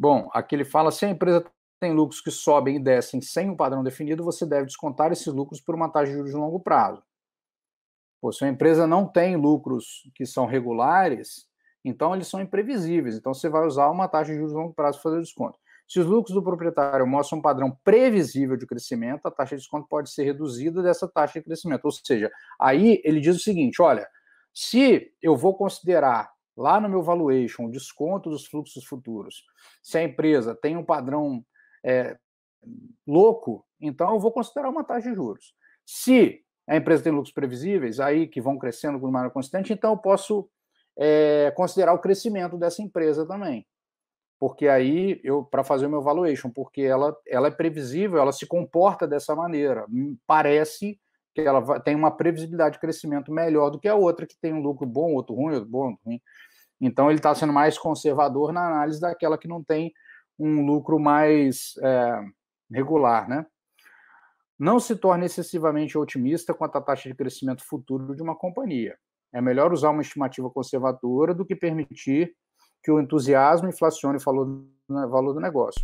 Bom, aqui ele fala: se a empresa tem lucros que sobem e descem sem um padrão definido, você deve descontar esses lucros por uma taxa de juros de longo prazo. Pô, se a empresa não tem lucros que são regulares, então eles são imprevisíveis. Então você vai usar uma taxa de juros de longo prazo para fazer o desconto. Se os lucros do proprietário mostram um padrão previsível de crescimento, a taxa de desconto pode ser reduzida dessa taxa de crescimento. Ou seja, aí ele diz o seguinte: olha, se eu vou considerar lá no meu valuation, o desconto dos fluxos futuros, se a empresa tem um padrão é, louco, então eu vou considerar uma taxa de juros. Se a empresa tem lucros previsíveis, aí que vão crescendo com uma maneira constante, então eu posso é, considerar o crescimento dessa empresa também. Porque aí eu para fazer o meu valuation, porque ela, ela é previsível, ela se comporta dessa maneira. Hum, parece que ela tem uma previsibilidade de crescimento melhor do que a outra, que tem um lucro bom, outro ruim, outro bom, outro ruim. Então ele está sendo mais conservador na análise daquela que não tem um lucro mais é, regular, né? Não se torne excessivamente otimista quanto à taxa de crescimento futuro de uma companhia. É melhor usar uma estimativa conservadora do que permitir que o entusiasmo inflacione o valor do né, negócio.